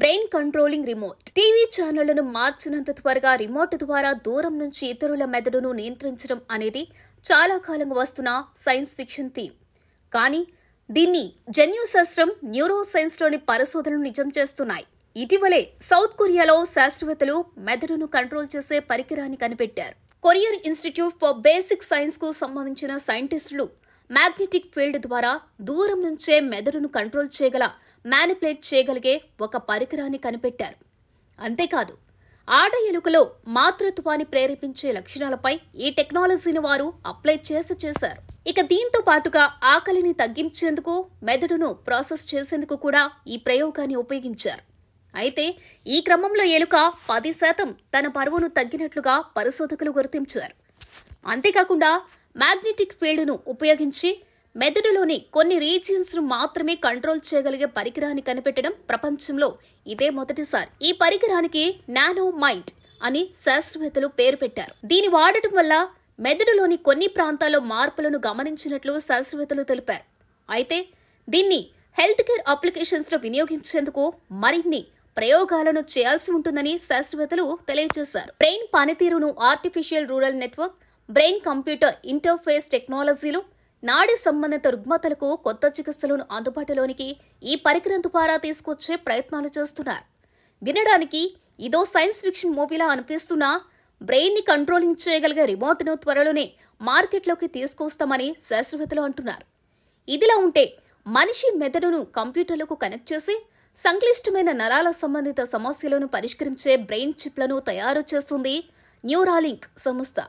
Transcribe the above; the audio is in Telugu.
బ్రెయిన్ కంట్రోలింగ్ రిమోట్ టీవీ ఛానళ్లను మార్చినంత త్వరగా రిమోట్ ద్వారా దూరం నుంచి ఇతరుల మెదడును నియంత్రించడం అనేది చాలా కాలంగా వస్తున్న సైన్స్ ఫిక్షన్ థీమ్ కానీ దీన్ని జన్యు శాస్త్రం న్యూరో సైన్స్లోని పరిశోధనలు నిజం చేస్తున్నాయి ఇటీవలే సౌత్ కొరియాలో శాస్త్రవేత్తలు మెదడును కంట్రోల్ చేసే పరికరాన్ని కనిపెట్టారు Korean institute for basic science కు సంబంధించిన సైంటిస్టులు మ్యాగ్నెటిక్ ఫీల్డ్ ద్వారా దూరం నుంచే మెదడును కంట్రోల్ చేయగల మ్యానిపులేట్ చేయగలిగే ఒక పరికరాన్ని కనిపెట్టారు అంతేకాదు ఆడ ఎలుకలో మాతృత్వాన్ని ప్రేరేపించే లక్షణాలపై ఈ టెక్నాలజీని వారు అప్లై చేసి చేశారు ఇక దీంతో పాటుగా ఆకలిని తగ్గించేందుకు మెదడును ప్రాసెస్ చేసేందుకు కూడా ఈ ప్రయోగాన్ని ఉపయోగించారు అయితే ఈ క్రమంలో ఎలుక పది శాతం తన పరువును తగ్గినట్లుగా పరిశోధకులు గుర్తించారు అంతేకాకుండా మ్యాగ్నెటిక్ ఫీల్డ్ను ఉపయోగించి మెదడులోని కొన్ని రీజియన్స్ను మాత్రమే కంట్రోల్ చేయగలిగే పరికరాన్ని కనిపెట్టడం ప్రపంచంలో ఇదే మొదటిసారి ఈ పరికరానికి నానో అని శాస్త్రవేత్తలు పేరు పెట్టారు దీని వాడటం వల్ల మెదడులోని కొన్ని ప్రాంతాల్లో మార్పులను గమనించినట్లు శాస్త్రవేత్తలు తెలిపారు అయితే దీన్ని హెల్త్ కేర్ అప్లికేషన్స్లో వినియోగించేందుకు మరిన్ని ప్రయోగాలను చేయాల్సి ఉంటుందని శాస్త్రవేత్తలు తెలియజేశారు బ్రెయిన్ పనితీరును artificial neural network brain computer interface టెక్నాలజీలు నాడి సంబంధిత రుగ్మతలకు కొత్త చికిత్సలను అందుబాటులోనికి ఈ పరికరం ద్వారా తీసుకొచ్చే ప్రయత్నాలు చేస్తున్నారు వినడానికి ఇదో సైన్స్ ఫిక్షన్ మూవీలా అనిపిస్తున్నా బ్రెయిన్ని కంట్రోలింగ్ చేయగలిగే రిమోట్ను త్వరలోనే మార్కెట్లోకి తీసుకొస్తామని శాస్త్రవేత్తలు అంటున్నారు ఇదిలా ఉంటే మనిషి మెదడును కంప్యూటర్లకు కనెక్ట్ చేసి సంక్లిష్టమైన నరాల సంబంధిత సమస్యలను పరిష్కరించే బ్రెయిన్ చిప్లను తయారు చేస్తుంది న్యూరాలింక్ సంస్థ